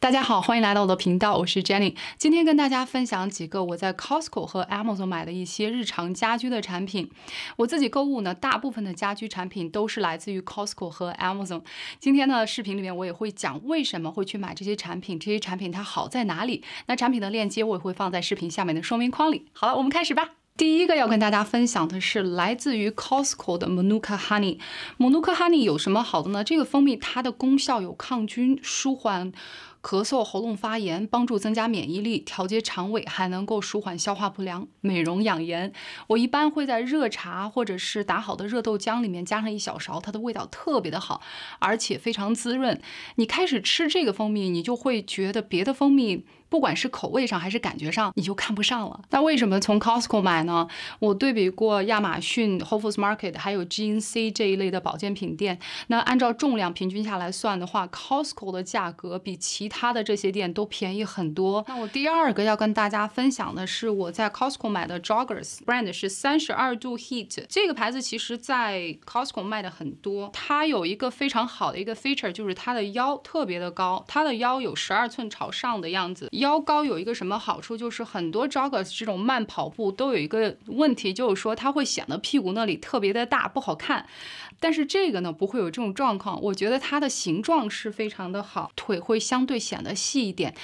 大家好，欢迎来到我的频道，我是 Jenny。今天跟大家分享几个我在 Costco 和 Amazon 买的一些日常家居的产品。我自己购物呢，大部分的家居产品都是来自于 Costco 和 Amazon。今天呢，视频里面我也会讲为什么会去买这些产品，这些产品它好在哪里。那产品的链接我也会放在视频下面的说明框里。好了，我们开始吧。第一个要跟大家分享的是来自于 Costco 的 Monuka Honey。Monuka Honey 有什么好的呢？这个蜂蜜它的功效有抗菌、舒缓。咳嗽、喉咙发炎，帮助增加免疫力，调节肠胃，还能够舒缓消化不良、美容养颜。我一般会在热茶或者是打好的热豆浆里面加上一小勺，它的味道特别的好，而且非常滋润。你开始吃这个蜂蜜，你就会觉得别的蜂蜜。不管是口味上还是感觉上，你就看不上了。那为什么从 Costco 买呢？我对比过亚马逊、Whole Foods Market，还有 GNC 这一类的保健品店。那按照重量平均下来算的话，Costco 的价格比其他的这些店都便宜很多。那我第二个要跟大家分享的是，我在 Costco 买的 Joggers，brand 是三十二度 Heat 这个牌子，其实在 Costco 卖的很多。它有一个非常好的一个 feature，就是它的腰特别的高，它的腰有十二寸朝上的样子。腰高有一个什么好处？就是很多 joggers 这种慢跑步都有一个问题，就是说它会显得屁股那里特别的大，不好看。但是这个呢，不会有这种状况。我觉得它的形状是非常的好，腿会相对显得细一点。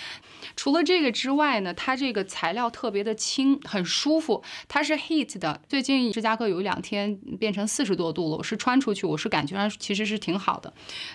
除了这个之外呢，它这个材料特别的轻，很舒服。它是 heat 的。最近芝加哥有两天变成四十多度了，我是穿出去，我是感觉上其实是挺好的，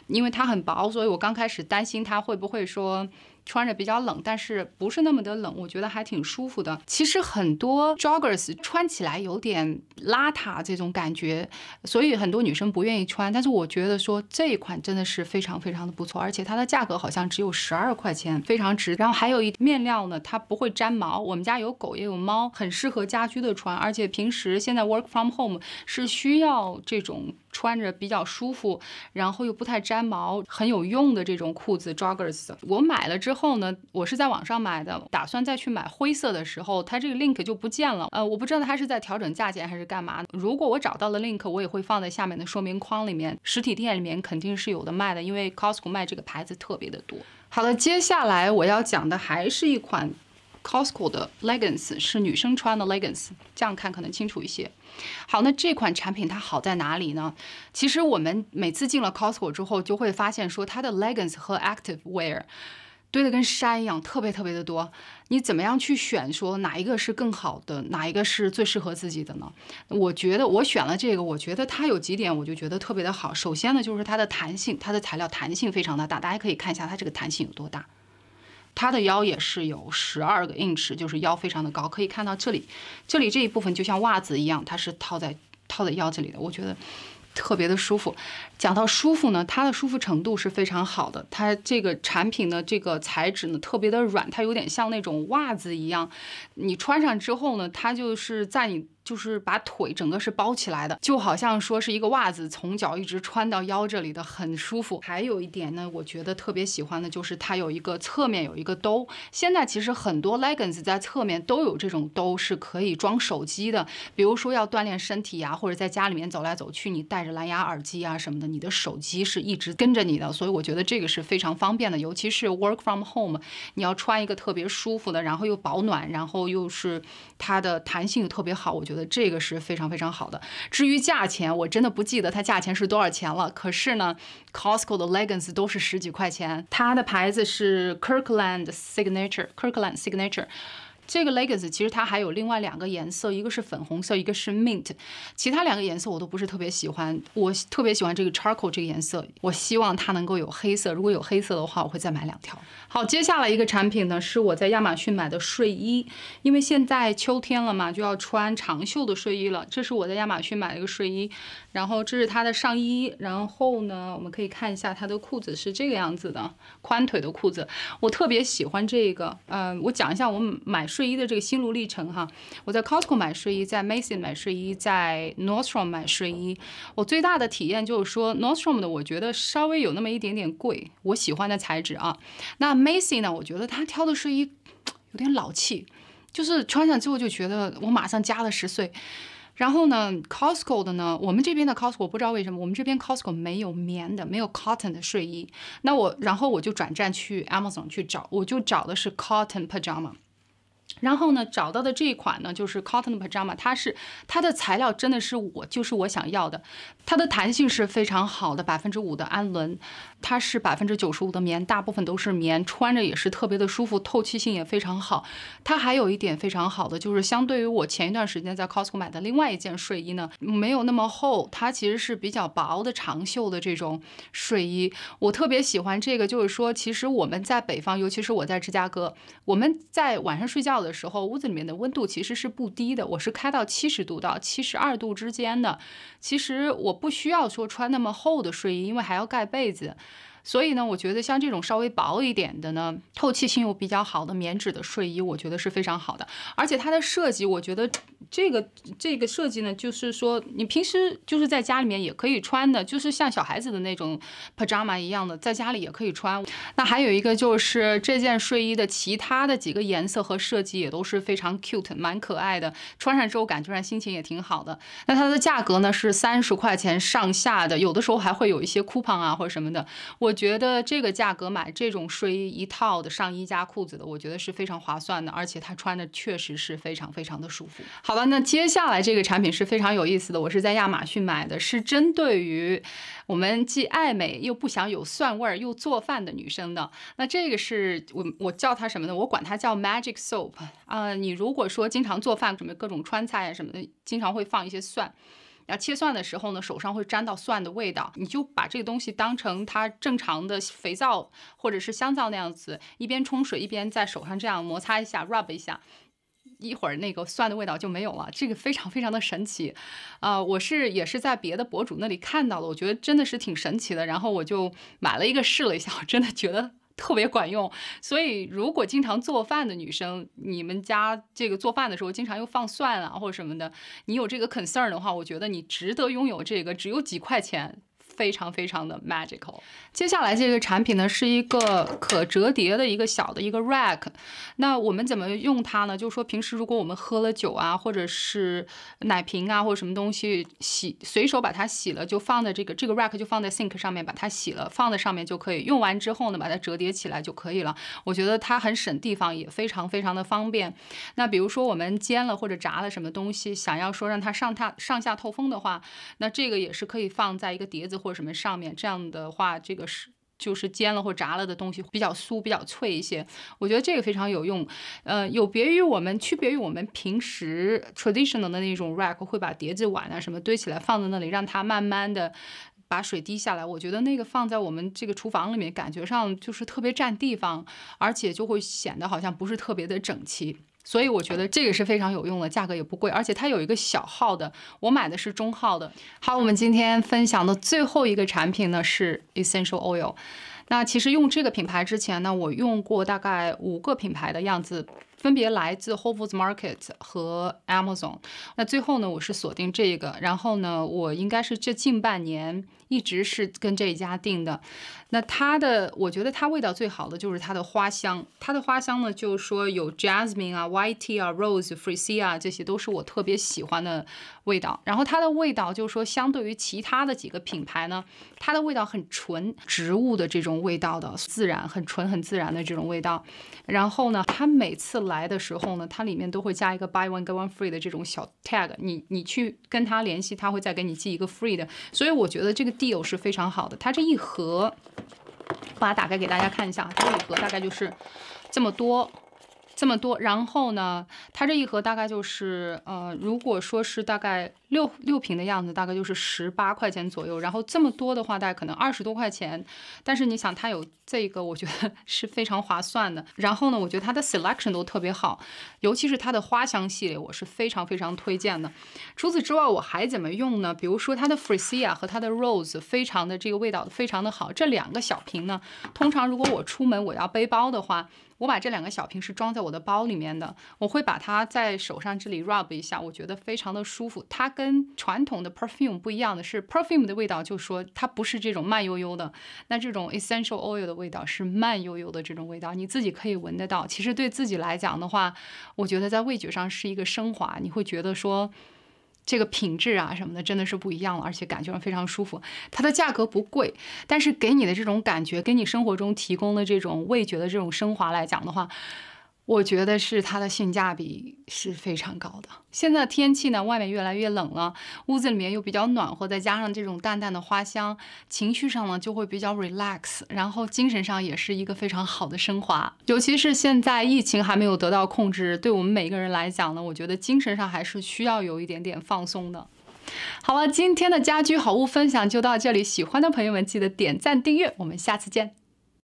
因为它很薄，所以我刚开始担心它会不会说。穿着比较冷，但是不是那么的冷，我觉得还挺舒服的。其实很多 joggers 穿起来有点邋遢这种感觉，所以很多女生不愿意穿。但是我觉得说这一款真的是非常非常的不错，而且它的价格好像只有十二块钱，非常值。然后还有一面料呢，它不会粘毛。我们家有狗也有猫，很适合家居的穿。而且平时现在 work from home 是需要这种。穿着比较舒服，然后又不太粘毛，很有用的这种裤子 d r g g e r s 我买了之后呢，我是在网上买的，打算再去买灰色的时候，它这个 link 就不见了。呃，我不知道它是在调整价钱还是干嘛。如果我找到了 link，我也会放在下面的说明框里面。实体店里面肯定是有的卖的，因为 Costco 卖这个牌子特别的多。好了，接下来我要讲的还是一款。Costco 的 Leggings 是女生穿的 Leggings，这样看可能清楚一些。好，那这款产品它好在哪里呢？其实我们每次进了 Costco 之后，就会发现说它的 Leggings 和 Active Wear 堆得跟山一样，特别特别的多。你怎么样去选说哪一个是更好的，哪一个是最适合自己的呢？我觉得我选了这个，我觉得它有几点我就觉得特别的好。首先呢，就是它的弹性，它的材料弹性非常的大。大家可以看一下它这个弹性有多大。它的腰也是有十二个 inch，就是腰非常的高，可以看到这里，这里这一部分就像袜子一样，它是套在套在腰这里的，我觉得特别的舒服。讲到舒服呢，它的舒服程度是非常好的。它这个产品的这个材质呢特别的软，它有点像那种袜子一样，你穿上之后呢，它就是在你。就是把腿整个是包起来的，就好像说是一个袜子，从脚一直穿到腰这里的，很舒服。还有一点呢，我觉得特别喜欢的就是它有一个侧面有一个兜。现在其实很多 leggings 在侧面都有这种兜，是可以装手机的。比如说要锻炼身体呀，或者在家里面走来走去，你戴着蓝牙耳机啊什么的，你的手机是一直跟着你的，所以我觉得这个是非常方便的。尤其是 work from home，你要穿一个特别舒服的，然后又保暖，然后又是它的弹性特别好，我觉得。这个是非常非常好的。至于价钱，我真的不记得它价钱是多少钱了。可是呢，Costco 的 Leggings 都是十几块钱，它的牌子是 Kirkland Signature，Kirkland Signature。这个 leggings 其实它还有另外两个颜色，一个是粉红色，一个是 mint，其他两个颜色我都不是特别喜欢，我特别喜欢这个 charcoal 这个颜色，我希望它能够有黑色，如果有黑色的话，我会再买两条。好，接下来一个产品呢是我在亚马逊买的睡衣，因为现在秋天了嘛，就要穿长袖的睡衣了。这是我在亚马逊买了一个睡衣，然后这是它的上衣，然后呢我们可以看一下它的裤子是这个样子的，宽腿的裤子，我特别喜欢这个，嗯，我讲一下我买。睡衣的这个心路历程哈，我在 Costco 买睡衣，在 Macy 买睡衣，在 Nordstrom 买睡衣。我最大的体验就是说，Nordstrom 的我觉得稍微有那么一点点贵。我喜欢的材质啊，那 Macy 呢，我觉得他挑的睡衣有点老气，就是穿上之后就觉得我马上加了十岁。然后呢，Costco 的呢，我们这边的 Costco 不知道为什么，我们这边 Costco 没有棉的，没有 Cotton 的睡衣。那我然后我就转战去 Amazon 去找，我就找的是 Cotton pajama。然后呢，找到的这一款呢，就是 Cotton Pajama，它是它的材料真的是我就是我想要的，它的弹性是非常好的，百分之五的氨纶。它是百分之九十五的棉，大部分都是棉，穿着也是特别的舒服，透气性也非常好。它还有一点非常好的，就是相对于我前一段时间在 Costco 买的另外一件睡衣呢，没有那么厚，它其实是比较薄的长袖的这种睡衣。我特别喜欢这个，就是说，其实我们在北方，尤其是我在芝加哥，我们在晚上睡觉的时候，屋子里面的温度其实是不低的，我是开到七十度到七十二度之间的。其实我不需要说穿那么厚的睡衣，因为还要盖被子。所以呢，我觉得像这种稍微薄一点的呢，透气性又比较好的棉质的睡衣，我觉得是非常好的。而且它的设计，我觉得这个这个设计呢，就是说你平时就是在家里面也可以穿的，就是像小孩子的那种 pajama 一样的，在家里也可以穿。那还有一个就是这件睡衣的其他的几个颜色和设计也都是非常 cute，蛮可爱的。穿上之后感觉上心情也挺好的。那它的价格呢是三十块钱上下的，有的时候还会有一些 coupon 啊或者什么的。我。我觉得这个价格买这种睡衣一套的上衣加裤子的，我觉得是非常划算的，而且它穿的确实是非常非常的舒服。好了，那接下来这个产品是非常有意思的，我是在亚马逊买的，是针对于我们既爱美又不想有蒜味儿又做饭的女生的。那这个是我我叫它什么呢？我管它叫 Magic Soap 啊。你如果说经常做饭，准备各种川菜啊什么的，经常会放一些蒜。然后切蒜的时候呢，手上会沾到蒜的味道，你就把这个东西当成它正常的肥皂或者是香皂那样子，一边冲水一边在手上这样摩擦一下，rub 一下，一会儿那个蒜的味道就没有了，这个非常非常的神奇，啊，我是也是在别的博主那里看到的，我觉得真的是挺神奇的，然后我就买了一个试了一下，我真的觉得。特别管用，所以如果经常做饭的女生，你们家这个做饭的时候经常又放蒜啊或者什么的，你有这个 concern 的话，我觉得你值得拥有这个，只有几块钱。非常非常的 magical。接下来这个产品呢，是一个可折叠的一个小的一个 rack。那我们怎么用它呢？就是说平时如果我们喝了酒啊，或者是奶瓶啊，或者什么东西洗，随手把它洗了，就放在这个这个 rack 就放在 sink 上面，把它洗了放在上面就可以。用完之后呢，把它折叠起来就可以了。我觉得它很省地方，也非常非常的方便。那比如说我们煎了或者炸了什么东西，想要说让它上它上下透风的话，那这个也是可以放在一个碟子或。什么上面这样的话，这个是就是煎了或炸了的东西比较酥、比较脆一些。我觉得这个非常有用，呃，有别于我们区别于我们平时 traditional 的那种 rack，会把碟子、碗啊什么堆起来放在那里，让它慢慢的把水滴下来。我觉得那个放在我们这个厨房里面，感觉上就是特别占地方，而且就会显得好像不是特别的整齐。所以我觉得这个是非常有用的，价格也不贵，而且它有一个小号的，我买的是中号的。好，我们今天分享的最后一个产品呢是 Essential Oil。那其实用这个品牌之前呢，我用过大概五个品牌的样子。分别来自 Whole Foods Market 和 Amazon。那最后呢，我是锁定这个。然后呢，我应该是这近半年一直是跟这一家订的。那它的，我觉得它味道最好的就是它的花香。它的花香呢，就是说有 jasmine 啊、white tea 啊、rose、f r e e i 啊，这些都是我特别喜欢的味道。然后它的味道，就是说相对于其他的几个品牌呢，它的味道很纯，植物的这种味道的，自然很纯很自然的这种味道。然后呢，它每次。来的时候呢，它里面都会加一个 buy one get one free 的这种小 tag，你你去跟他联系，他会再给你寄一个 free 的，所以我觉得这个 deal 是非常好的。它这一盒，把它打开给大家看一下，这一盒大概就是这么多，这么多。然后呢，它这一盒大概就是，呃，如果说是大概。六六瓶的样子，大概就是十八块钱左右。然后这么多的话，大概可能二十多块钱。但是你想，它有这个，我觉得 是非常划算的。然后呢，我觉得它的 selection 都特别好，尤其是它的花香系列，我是非常非常推荐的。除此之外，我还怎么用呢？比如说它的 f r e s i a 和它的 rose，非常的这个味道非常的好。这两个小瓶呢，通常如果我出门我要背包的话，我把这两个小瓶是装在我的包里面的。我会把它在手上这里 rub 一下，我觉得非常的舒服。它跟跟传统的 perfume 不一样的是，perfume 的味道就说它不是这种慢悠悠的，那这种 essential oil 的味道是慢悠悠的这种味道，你自己可以闻得到。其实对自己来讲的话，我觉得在味觉上是一个升华，你会觉得说这个品质啊什么的真的是不一样了，而且感觉上非常舒服。它的价格不贵，但是给你的这种感觉，给你生活中提供的这种味觉的这种升华来讲的话。我觉得是它的性价比是非常高的。现在天气呢，外面越来越冷了，屋子里面又比较暖和，再加上这种淡淡的花香，情绪上呢就会比较 relax，然后精神上也是一个非常好的升华。尤其是现在疫情还没有得到控制，对我们每个人来讲呢，我觉得精神上还是需要有一点点放松的。好了，今天的家居好物分享就到这里，喜欢的朋友们记得点赞订阅，我们下次见。